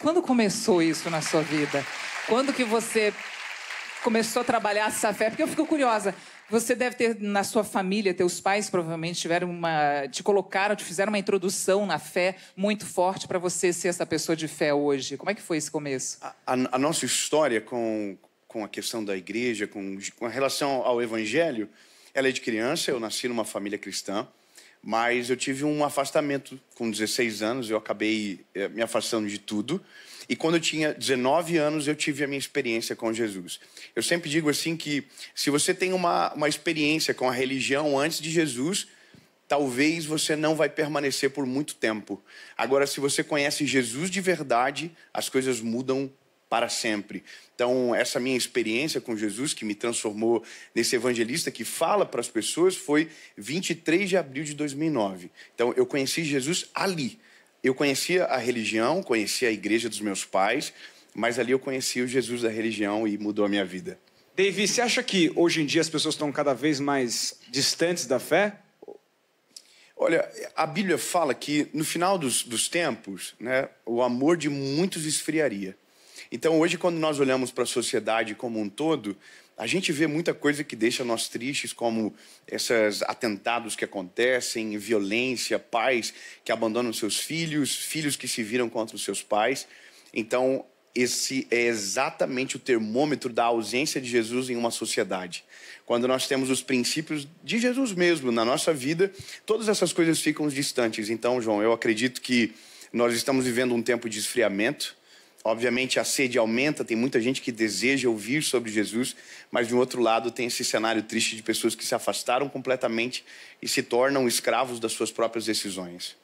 Quando começou isso na sua vida? Quando que você começou a trabalhar essa fé? Porque eu fico curiosa. Você deve ter na sua família, teus pais provavelmente tiveram uma, te colocaram, te fizeram uma introdução na fé muito forte para você ser essa pessoa de fé hoje. Como é que foi esse começo? A, a, a nossa história com, com a questão da igreja, com, com, a relação ao evangelho, ela é de criança. Eu nasci numa família cristã. Mas eu tive um afastamento com 16 anos, eu acabei eh, me afastando de tudo. E quando eu tinha 19 anos, eu tive a minha experiência com Jesus. Eu sempre digo assim que se você tem uma, uma experiência com a religião antes de Jesus, talvez você não vai permanecer por muito tempo. Agora, se você conhece Jesus de verdade, as coisas mudam para sempre. Então, essa minha experiência com Jesus, que me transformou nesse evangelista que fala para as pessoas, foi 23 de abril de 2009. Então, eu conheci Jesus ali. Eu conhecia a religião, conhecia a igreja dos meus pais, mas ali eu conheci o Jesus da religião e mudou a minha vida. Davi, você acha que hoje em dia as pessoas estão cada vez mais distantes da fé? Olha, a Bíblia fala que no final dos, dos tempos, né, o amor de muitos esfriaria. Então, hoje, quando nós olhamos para a sociedade como um todo, a gente vê muita coisa que deixa nós tristes, como esses atentados que acontecem, violência, pais que abandonam seus filhos, filhos que se viram contra os seus pais. Então, esse é exatamente o termômetro da ausência de Jesus em uma sociedade. Quando nós temos os princípios de Jesus mesmo na nossa vida, todas essas coisas ficam distantes. Então, João, eu acredito que nós estamos vivendo um tempo de esfriamento Obviamente a sede aumenta, tem muita gente que deseja ouvir sobre Jesus, mas de um outro lado tem esse cenário triste de pessoas que se afastaram completamente e se tornam escravos das suas próprias decisões.